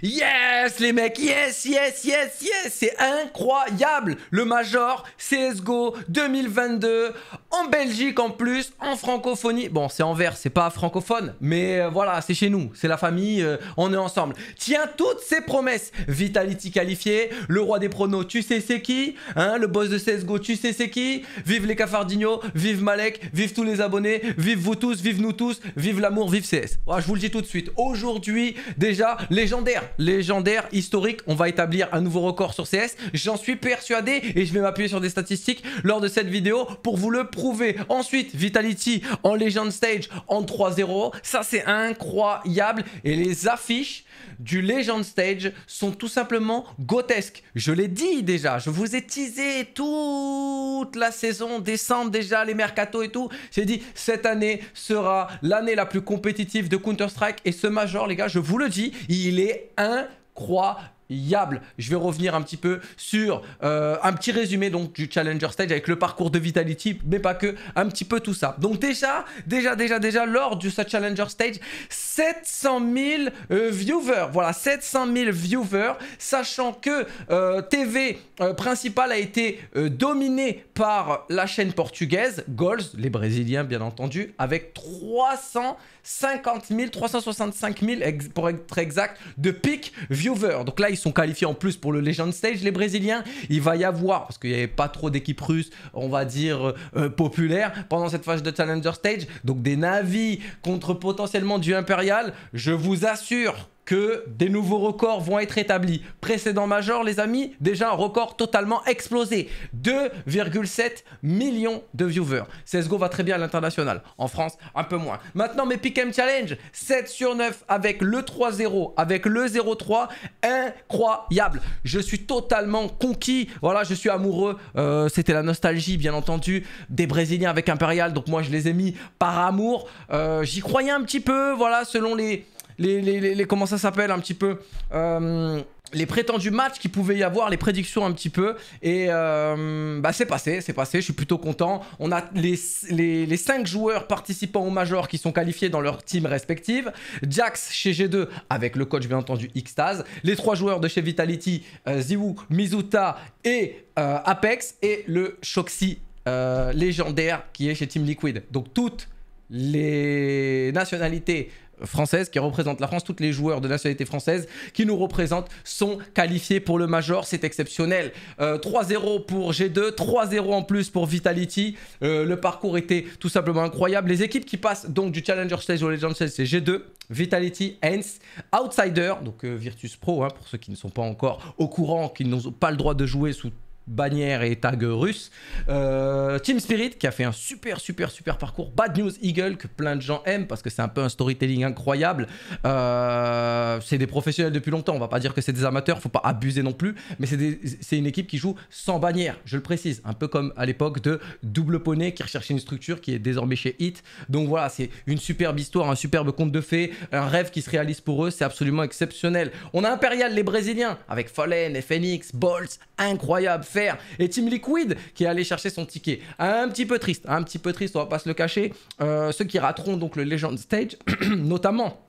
Yes les mecs, yes, yes, yes, yes, c'est incroyable Le Major CSGO 2022 en Belgique en plus, en francophonie. Bon, c'est en vert, c'est pas francophone, mais euh, voilà, c'est chez nous, c'est la famille, euh, on est ensemble. Tiens toutes ces promesses. Vitality qualifié, le roi des pronos, tu sais c'est qui hein, Le boss de CSGO, tu sais c'est qui Vive les cafardinos, vive Malek, vive tous les abonnés, vive vous tous, vive nous tous, vive l'amour, vive CS. je vous le dis tout de suite. Aujourd'hui, déjà, légendaire, légendaire, historique, on va établir un nouveau record sur CS. J'en suis persuadé et je vais m'appuyer sur des statistiques lors de cette vidéo pour vous le prouver ensuite Vitality en Legend Stage en 3-0. Ça, c'est incroyable. Et les affiches du Legend Stage sont tout simplement grotesques. Je l'ai dit déjà, je vous ai teasé toute la saison, décembre déjà, les mercato et tout. J'ai dit, cette année sera l'année la plus compétitive de Counter-Strike. Et ce Major, les gars, je vous le dis, il est incroyable Yable. Je vais revenir un petit peu sur euh, un petit résumé donc du Challenger Stage avec le parcours de Vitality, mais pas que, un petit peu tout ça. Donc déjà, déjà, déjà, déjà, lors de ce Challenger Stage, 700 000 euh, viewers. Voilà, 700 000 viewers, sachant que euh, TV principal a été dominée par la chaîne portugaise, Goals, les Brésiliens bien entendu, avec 350 000, 365 000 pour être exact, de pic viewers. Donc là, ils sont qualifiés en plus pour le Legend Stage, les Brésiliens. Il va y avoir, parce qu'il n'y avait pas trop d'équipes russes, on va dire, populaire euh, euh, populaires pendant cette phase de Challenger Stage, donc des navis contre potentiellement du Impérial. Je vous assure que des nouveaux records vont être établis. Précédent major, les amis, déjà un record totalement explosé. 2,7 millions de viewers. CSGO va très bien à l'international. En France, un peu moins. Maintenant, mes Pick'em Challenge, 7 sur 9 avec le 3-0, avec le 0-3. Incroyable. Je suis totalement conquis. Voilà, je suis amoureux. Euh, c'était la nostalgie, bien entendu, des Brésiliens avec Imperial. Donc moi, je les ai mis par amour. Euh, j'y croyais un petit peu, voilà, selon les les, comment ça s'appelle un petit peu euh, les prétendus matchs Qui pouvaient y avoir, les prédictions un petit peu. Et euh, bah c'est passé, c'est passé, je suis plutôt content. On a les, les, 5 joueurs participants au Major qui sont qualifiés dans leur team respective. Jax chez G2 avec le coach bien entendu Xtaz. Les 3 joueurs de chez Vitality, euh, Mizuta et euh, Apex. Et le Shoxi légendaire qui est chez Team Liquid. Donc toutes les nationalités française qui représente la France, toutes les joueurs de nationalité française qui nous représentent sont qualifiés pour le Major, c'est exceptionnel. 3-0 euh, pour G2, 3-0 en plus pour Vitality, euh, le parcours était tout simplement incroyable. Les équipes qui passent donc du Challenger Stage au Legend Stage, c'est G2, Vitality, Ence Outsider, donc euh, Virtus Pro, hein, pour ceux qui ne sont pas encore au courant, qui n'ont pas le droit de jouer sous bannière et tag russe. Euh, Team Spirit qui a fait un super super super parcours. Bad News Eagle que plein de gens aiment parce que c'est un peu un storytelling incroyable. Euh, c'est des professionnels depuis longtemps. On va pas dire que c'est des amateurs, faut pas abuser non plus. Mais c'est une équipe qui joue sans bannière, je le précise. Un peu comme à l'époque de Double Poney qui recherchait une structure qui est désormais chez Hit. Donc voilà, c'est une superbe histoire, un superbe conte de fées, un rêve qui se réalise pour eux. C'est absolument exceptionnel. On a Imperial les Brésiliens avec Fallen, Phoenix, Bolts, incroyable. Et Team Liquid qui est allé chercher son ticket. Un petit peu triste, un petit peu triste, on va pas se le cacher. Euh, ceux qui rateront donc le Legend Stage, notamment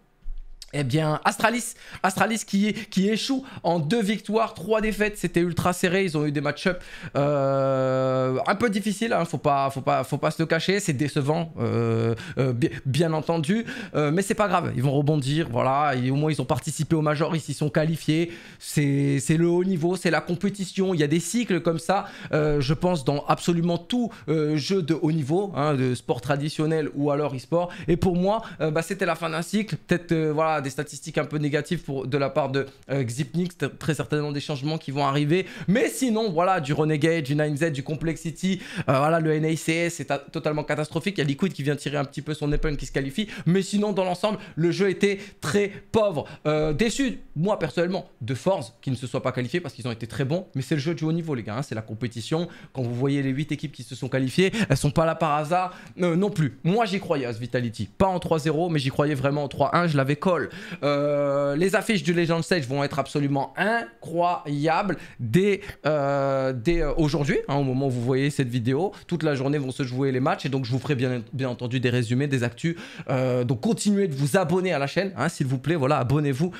eh bien, Astralis, Astralis qui, échoue en deux victoires, trois défaites, c'était ultra serré, ils ont eu des match-up euh, un peu difficiles, hein, faut, pas, faut, pas, faut pas se le cacher, c'est décevant, euh, euh, bien entendu, mais c'est pas grave, ils vont rebondir, voilà, au moins ils ont participé au Major, ils s'y sont qualifiés, c'est le haut niveau, c'est la compétition, il y a des cycles comme ça, je pense dans absolument tout jeu de haut niveau, hein, de sport traditionnel ou alors e-sport, et pour moi, bah, c'était la fin d'un cycle, peut-être, voilà, des statistiques un peu négatives pour, de la part de Xipnik. Euh, Xipnix, très certainement des changements qui vont arriver. Mais sinon, voilà, du Renegade, du 9Z, du Complexity, euh, voilà, le NACS, c'est totalement catastrophique. Il y a Liquid qui vient tirer un petit peu son épingle qui se qualifie. Mais sinon, dans l'ensemble, le jeu était très pauvre. Euh, déçu, moi personnellement, de Force qui ne se soit pas qualifié parce qu'ils ont été très bons. Mais c'est le jeu du haut niveau, les gars. Hein. c'est la compétition. Quand vous voyez les 8 équipes qui se sont qualifiées, elles sont pas là par hasard non plus. Moi, j'y croyais à ce Vitality. Pas en 3-0, mais j'y croyais vraiment en 3-1. Je l'avais colle euh, les affiches du Legend Stage vont être absolument incroyables dès, euh, euh, aujourd'hui, hein, au moment où vous voyez cette vidéo. Toute la journée vont se jouer les matchs et donc je vous ferai bien, bien entendu des résumés, des actus. donc continuez de vous abonner à la chaîne, hein, s'il vous plaît. Voilà, abonnez-vous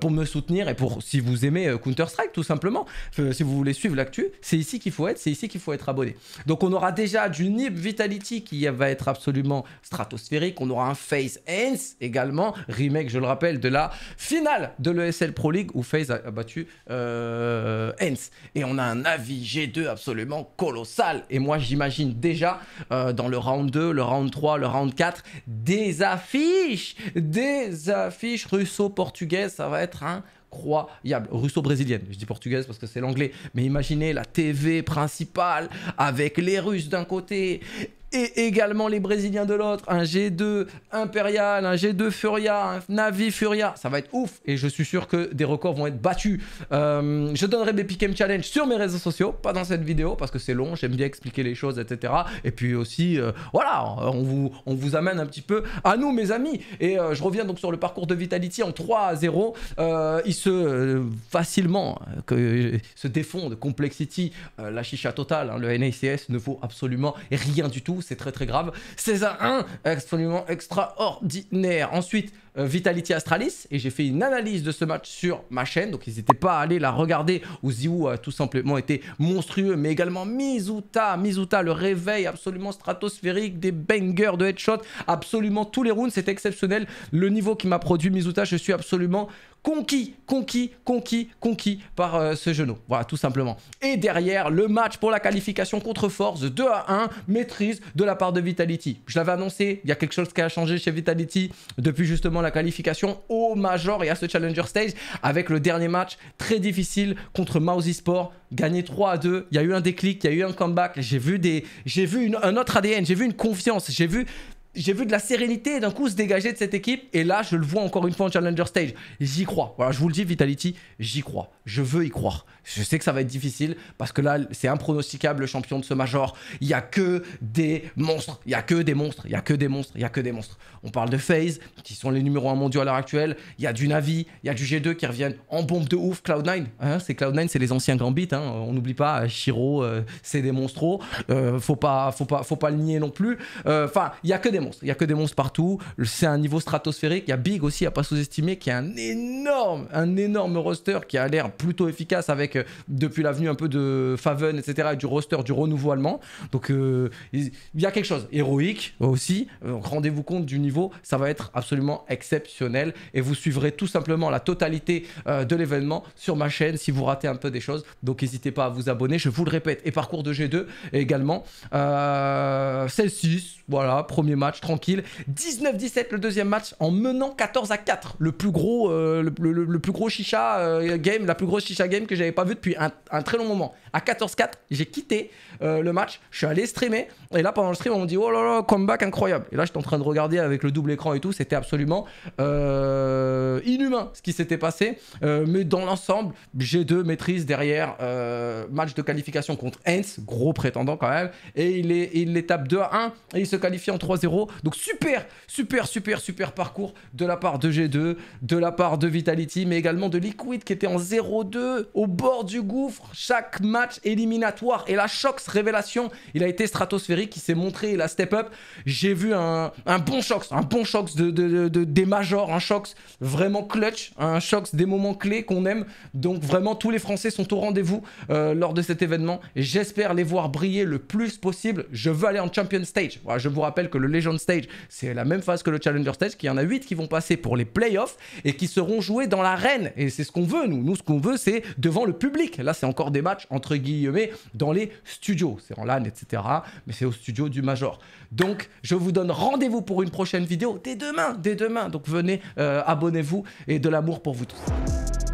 pour me soutenir et pour si vous aimez Counter-Strike tout simplement. si vous voulez suivre l'actu, c'est ici qu'il faut être, c'est ici qu'il faut être abonné. Donc on aura déjà du Nip Vitality qui va être absolument stratosphérique. On aura un Face Hands également, remake, je le rappelle de la finale de l'ESL Pro League où FaZe a battu euh, Et on a un avis G2 absolument colossal. Et moi, j'imagine déjà euh, dans le round 2, le round 3, le round 4, des affiches, des affiches russo-portugaises. Ça va être incroyable. Russo-brésilienne, je dis portugaise parce que c'est l'anglais. Mais imaginez la TV principale avec les Russes d'un côté et également les Brésiliens de l'autre, un G2 Impérial, un G2 Furia, un Navi Furia. Ça va être ouf et je suis sûr que des records vont être battus. Euh, je donnerai mes pick challenge sur mes réseaux sociaux, pas dans cette vidéo parce que c'est long, j'aime bien expliquer les choses, etc. Et puis aussi, euh, voilà, on vous, amène un petit peu à nous, mes amis. Et euh, je reviens donc sur le parcours de Vitality en 3 à 0. il se facilement que, se défonde Complexity, la chicha totale. Hein, le NACS ne vaut absolument rien du tout c'est très très grave. César 1, absolument extraordinaire. Ensuite, euh, Vitality Astralis et j'ai fait une analyse de ce match sur ma chaîne donc n'hésitez pas à aller la regarder où Ziwu a tout simplement été monstrueux mais également Mizuta, Mizuta le réveil absolument stratosphérique des bangers de headshot, absolument tous les rounds c'est exceptionnel, le niveau qui m'a produit Mizuta je suis absolument conquis, conquis, conquis, conquis par euh, ce genou. Voilà, tout simplement. Et derrière, le match pour la qualification contre Force, 2 à 1, maîtrise de la part de Vitality. Je l'avais annoncé, il y a quelque chose qui a changé chez Vitality depuis justement la qualification au Major et à ce Challenger Stage, avec le dernier match très difficile contre Mouse Sport, gagné 3 à 2. Il y a eu un déclic, il y a eu un comeback, j'ai vu, des, j'ai vu un autre ADN, j'ai vu une confiance, j'ai vu j'ai vu de la sérénité d'un coup se dégager de cette équipe. Et là, je le vois encore une fois en Challenger Stage. J'y crois. Voilà, je vous le dis, Vitality, j'y crois. Je veux y croire. Je sais que ça va être difficile parce que là, c'est impronosticable le champion de ce major. Il y a que des monstres. Il y a que des monstres. Il y a que des monstres. Il y a que des monstres. On parle de FaZe, qui sont les numéros 1 mondiaux à l'heure actuelle. Il y a du Navi, il y a du G2 qui reviennent en bombe de ouf. Cloud9, hein, c'est Cloud9, c'est les anciens Gambit. Hein. On n'oublie pas, euh, Shiro, euh, c'est des monstros. Euh, faut pas, faut pas, faut pas le nier non plus. Enfin, il y a que des monstres. Il y a que des monstres partout. C'est un niveau stratosphérique. Il y a Big aussi à pas sous-estimer, qui est un énorme, un énorme roster qui a l'air plutôt efficace avec euh, depuis l'avenue un peu de Faven, etc. Et du roster du renouveau allemand. Donc euh, il y a quelque chose héroïque aussi. Euh, rendez-vous compte du niveau. Ça va être absolument exceptionnel et vous suivrez tout simplement la totalité de l'événement sur ma chaîne si vous ratez un peu des choses. Donc n'hésitez pas à vous abonner. Je vous le répète. Et parcours de G2 également. celle ci voilà premier match match, tranquille. 19-17 le deuxième match en menant 14 à 4. Le plus gros, euh, le, plus gros chicha euh, game, la plus grosse chicha game que j'avais pas vu depuis un, très long moment. À 14-4, j'ai quitté euh, le match, je suis allé streamer. Et là, pendant le stream, on me dit oh là là, comeback incroyable. Et là, j'étais en train de regarder avec le double écran et tout. C'était absolument inhumain ce qui s'était passé. mais dans l'ensemble, G2 maîtrise derrière match de qualification contre Heinz, gros prétendant quand même. Et il, est, il les tape 2 1 et il se qualifie en 3-0. Donc super, super, super, super parcours de la part de G2, de la part de Vitality, mais également de Liquid qui était en 0-2 au bord du gouffre. Chaque match éliminatoire. Et la Shox révélation, il a été stratosphérique, il s'est montré, la step up. J'ai vu un, bon Shox, un bon Shox de, des majors, un Shox vraiment clutch, un Shox des moments clés qu'on aime. Donc vraiment, tous les Français sont au rendez-vous euh, lors de cet événement. J'espère les voir briller le plus possible. Je veux aller en Champion Stage. je vous rappelle que le Legend Stage, c'est la même phase que le Challenger Stage, qu'il y en a 8 qui vont passer pour les playoffs et qui seront joués dans l'arène. Et c'est ce qu'on veut, nous. Nous, ce qu'on veut, c'est devant le public. Là, c'est encore des matchs, entre guillemets, dans les studios. C'est en LAN, etc. Mais c'est au studio du Major. Donc, je vous donne rendez-vous pour une prochaine vidéo dès demain. Dès demain. Donc, venez, euh, abonnez-vous et de l'amour pour vous tous.